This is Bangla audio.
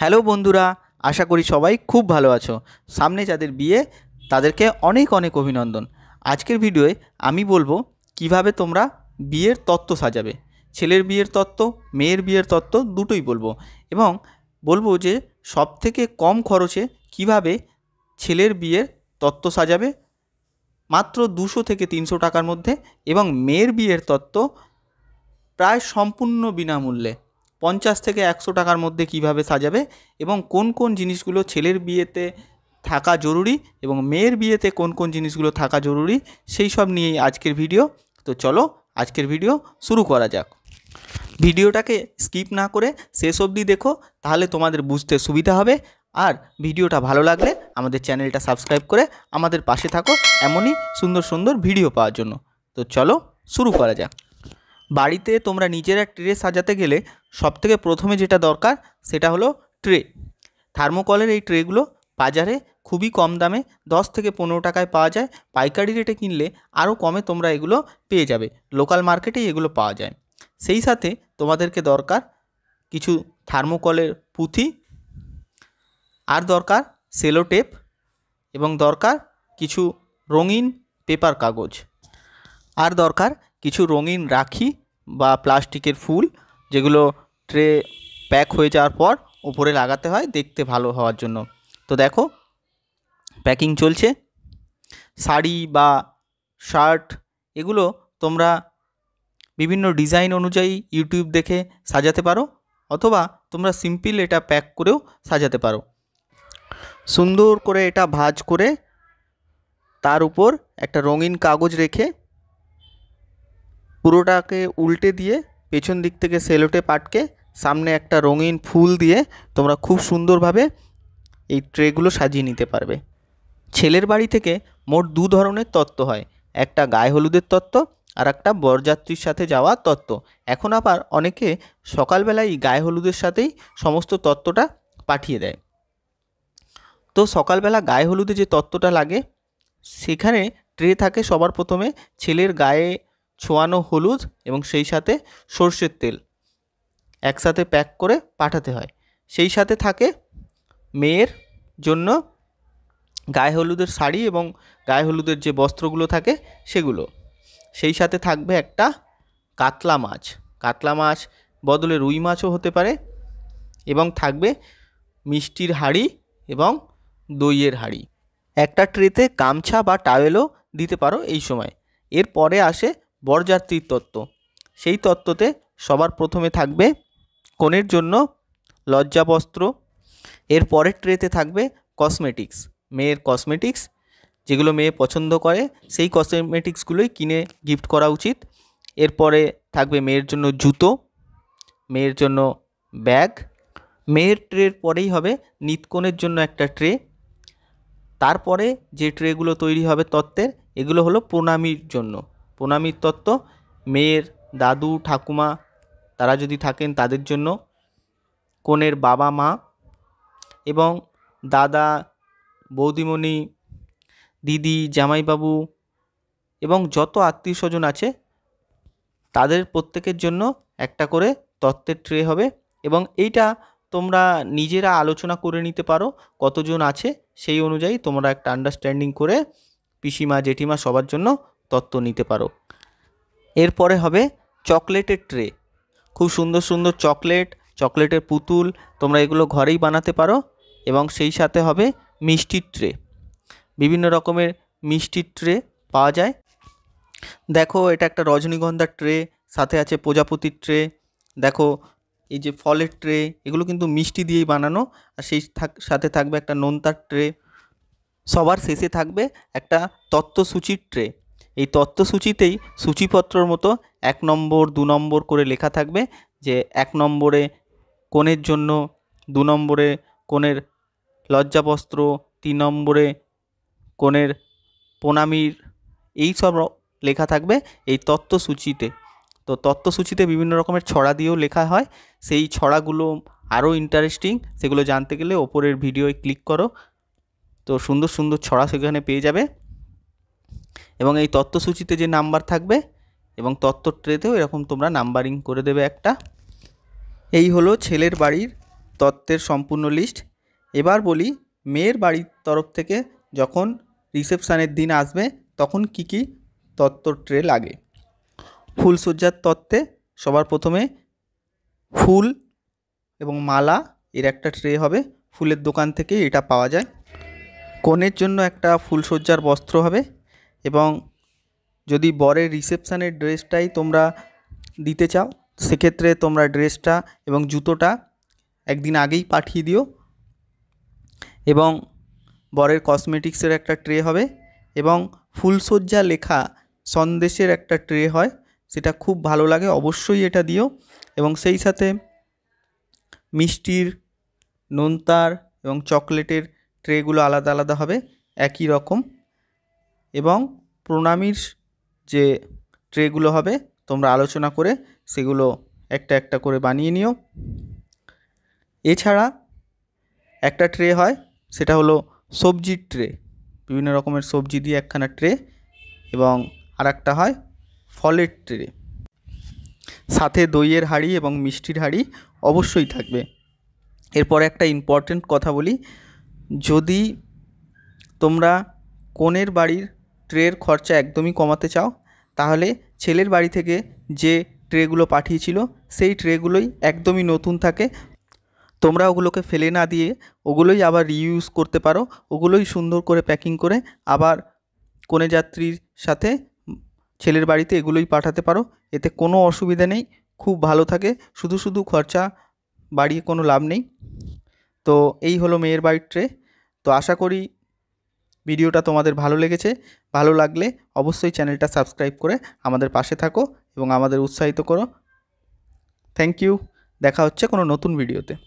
হ্যালো বন্ধুরা আশা করি সবাই খুব ভালো আছো সামনে যাদের বিয়ে তাদেরকে অনেক অনেক অভিনন্দন আজকের ভিডিওয়ে আমি বলবো কিভাবে তোমরা বিয়ের তত্ত্ব সাজাবে ছেলের বিয়ের তত্ত্ব মেয়ের বিয়ের তত্ত্ব দুটোই বলবো এবং বলবো যে সব থেকে কম খরচে কিভাবে ছেলের বিয়ের তত্ত্ব সাজাবে মাত্র দুশো থেকে তিনশো টাকার মধ্যে এবং মেয়ের বিয়ের তত্ত্ব প্রায় সম্পূর্ণ বিনামূল্যে পঞ্চাশ থেকে একশো টাকার মধ্যে কিভাবে সাজাবে এবং কোন কোন জিনিসগুলো ছেলের বিয়েতে থাকা জরুরি এবং মেয়ের বিয়েতে কোন কোন জিনিসগুলো থাকা জরুরি সেই সব নিয়েই আজকের ভিডিও তো চলো আজকের ভিডিও শুরু করা যাক ভিডিওটাকে স্কিপ না করে শেষ অবধি দেখো তাহলে তোমাদের বুঝতে সুবিধা হবে আর ভিডিওটা ভালো লাগলে আমাদের চ্যানেলটা সাবস্ক্রাইব করে আমাদের পাশে থাকো এমনই সুন্দর সুন্দর ভিডিও পাওয়ার জন্য তো চলো শুরু করা যাক বাড়িতে তোমরা নিজেরা ট্রে সাজাতে গেলে সবথেকে প্রথমে যেটা দরকার সেটা হলো ট্রে থার্মোকলের এই ট্রেগুলো বাজারে খুবই কম দামে দশ থেকে পনেরো টাকায় পাওয়া যায় পাইকারি রেটে কিনলে আরও কমে তোমরা এগুলো পেয়ে যাবে লোকাল মার্কেটেই এগুলো পাওয়া যায় সেই সাথে তোমাদেরকে দরকার কিছু থার্মোকলের পুঁথি আর দরকার সেলো টেপ এবং দরকার কিছু রঙিন পেপার কাগজ আর দরকার কিছু রঙিন রাখি বা প্লাস্টিকের ফুল যেগুলো ট্রে প্যাক হয়ে যাওয়ার পর উপরে লাগাতে হয় দেখতে ভালো হওয়ার জন্য তো দেখো প্যাকিং চলছে শাড়ি বা শার্ট এগুলো তোমরা বিভিন্ন ডিজাইন অনুযায়ী ইউটিউব দেখে সাজাতে পারো অথবা তোমরা সিম্পল এটা প্যাক করেও সাজাতে পারো সুন্দর করে এটা ভাজ করে তার উপর একটা রঙিন কাগজ রেখে পুরোটাকে উল্টে দিয়ে পেছন দিক থেকে সেলোটে পাটকে সামনে একটা রঙিন ফুল দিয়ে তোমরা খুব সুন্দরভাবে এই ট্রেগুলো সাজিয়ে নিতে পারবে ছেলের বাড়ি থেকে মোট দু ধরনের তত্ত্ব হয় একটা গায়ে হলুদের তত্ত্ব আর একটা বরযাত্রীর সাথে যাওয়া তত্ত্ব এখন আবার অনেকে সকালবেলায় গায়ে হলুদের সাথেই সমস্ত তত্ত্বটা পাঠিয়ে দেয় তো সকালবেলা গায়ে হলুদে যে তত্ত্বটা লাগে সেখানে ট্রে থাকে সবার প্রথমে ছেলের গায়ে ছোয়ানো হলুদ এবং সেই সাথে সর্ষের তেল একসাথে প্যাক করে পাঠাতে হয় সেই সাথে থাকে মেয়ের জন্য গায়ে হলুদের শাড়ি এবং গায়ে হলুদের যে বস্ত্রগুলো থাকে সেগুলো সেই সাথে থাকবে একটা কাতলা মাছ কাতলা মাছ বদলে রুই মাছও হতে পারে এবং থাকবে মিষ্টির হাঁড়ি এবং দইয়ের হাঁড়ি একটা ট্রেতে গামছা বা টাওয়েলও দিতে পারো এই সময় এরপরে আসে বরযাত্রীর তত্ত্ব সেই তত্ত্বতে সবার প্রথমে থাকবে কনের জন্য লজ্জাবস্ত্র এর পরের ট্রেতে থাকবে কসমেটিক্স মেয়ের কসমেটিক্স যেগুলো মেয়ে পছন্দ করে সেই কসমেটিক্সগুলোই কিনে গিফট করা উচিত এরপরে থাকবে মেয়ের জন্য জুতো মেয়ের জন্য ব্যাগ মেয়ের ট্রের পরেই হবে নিতকোণের জন্য একটা ট্রে তারপরে যে ট্রেগুলো তৈরি হবে তত্ত্বের এগুলো হলো প্রণামীর জন্য প্রণামীর তত্ত্ব মেয়ের দাদু ঠাকুমা তারা যদি থাকেন তাদের জন্য কনের বাবা মা এবং দাদা বৌদিমণি দিদি জামাইবাবু এবং যত আত্মীয় স্বজন আছে তাদের প্রত্যেকের জন্য একটা করে তত্ত্বের ট্রে হবে এবং এইটা তোমরা নিজেরা আলোচনা করে নিতে পারো কতজন আছে সেই অনুযায়ী তোমরা একটা আন্ডারস্ট্যান্ডিং করে পিসিমা জেঠিমা সবার জন্য তত্ত্ব নিতে পারো এরপরে হবে চকলেটের ট্রে খুব সুন্দর সুন্দর চকলেট চকলেটের পুতুল তোমরা এগুলো ঘরেই বানাতে পারো এবং সেই সাথে হবে মিষ্টির ট্রে বিভিন্ন রকমের মিষ্টির ট্রে পাওয়া যায় দেখো এটা একটা রজনীগন্ধার ট্রে সাথে আছে প্রজাপতির ট্রে দেখো এই যে ফলের ট্রে এগুলো কিন্তু মিষ্টি দিয়েই বানানো আর সেই সাথে থাকবে একটা নোনতার ট্রে সবার শেষে থাকবে একটা তত্ত্বসূচির ট্রে এই তত্ত্বসূচিতেই সূচিপত্রর মতো এক নম্বর দু নম্বর করে লেখা থাকবে যে এক নম্বরে কোণের জন্য দু নম্বরে কোণের লজ্জাবস্ত্র তিন নম্বরে কোণের প্রণামীর এই সব লেখা থাকবে এই তত্ত্বসূচিতে তো তত্ত্বসূচিতে বিভিন্ন রকমের ছড়া দিয়েও লেখা হয় সেই ছড়াগুলো আরও ইন্টারেস্টিং সেগুলো জানতে গেলে ওপরের ভিডিওয় ক্লিক করো তো সুন্দর সুন্দর ছড়া সেখানে পেয়ে যাবে এবং এই তত্ত্বসূচিতে যে নাম্বার থাকবে এবং তত্ত্ব ট্রেতেও এরকম তোমরা নাম্বারিং করে দেবে একটা এই হলো ছেলের বাড়ির তত্ত্বের সম্পূর্ণ লিস্ট এবার বলি মেয়ের বাড়ির তরফ থেকে যখন রিসেপশানের দিন আসবে তখন কি কি তত্ত্ব ট্রে লাগে ফুলসজ্জার তত্ত্বে সবার প্রথমে ফুল এবং মালা এর একটা ট্রে হবে ফুলের দোকান থেকে এটা পাওয়া যায় কনের জন্য একটা ফুলসজ্জার বস্ত্র হবে এবং যদি বরের রিসেপশানের ড্রেসটাই তোমরা দিতে চাও সেক্ষেত্রে তোমরা ড্রেসটা এবং জুতোটা একদিন আগেই পাঠিয়ে দিও এবং বরের কসমেটিক্সের একটা ট্রে হবে এবং ফুলসজ্জা লেখা সন্দেশের একটা ট্রে হয় সেটা খুব ভালো লাগে অবশ্যই এটা দিও এবং সেই সাথে মিষ্টির নোনতার এবং চকলেটের ট্রেগুলো আলাদা আলাদা হবে একই রকম এবং প্রণামীর যে ট্রেগুলো হবে তোমরা আলোচনা করে সেগুলো একটা একটা করে বানিয়ে নিও এছাড়া একটা ট্রে হয় সেটা হলো সবজির ট্রে বিভিন্ন রকমের সবজি দিয়ে একখানা ট্রে এবং আর একটা হয় ফলের ট্রে সাথে দইয়ের হাঁড়ি এবং মিষ্টির হাঁড়ি অবশ্যই থাকবে এরপর একটা ইম্পর্টেন্ট কথা বলি যদি তোমরা কনের বাড়ির ট্রের খরচা একদমই কমাতে চাও তাহলে ছেলের বাড়ি থেকে যে ট্রেগুলো পাঠিয়েছিল সেই ট্রেগুলোই একদমই নতুন থাকে তোমরা ওগুলোকে ফেলে না দিয়ে ওগুলোই আবার রিইউজ করতে পারো ওগুলোই সুন্দর করে প্যাকিং করে আবার কনে যাত্রীর সাথে ছেলের বাড়িতে এগুলোই পাঠাতে পারো এতে কোনো অসুবিধা নেই খুব ভালো থাকে শুধু শুধু খরচা বাড়িয়ে কোনো লাভ নেই তো এই হলো মেয়ের বাড়ির ট্রে তো আশা করি ভিডিওটা তোমাদের ভালো লেগেছে ভালো লাগলে অবশ্যই চ্যানেলটা সাবস্ক্রাইব করে আমাদের পাশে থাকো এবং আমাদের উৎসাহিত করো থ্যাংক ইউ দেখা হচ্ছে কোনো নতুন ভিডিওতে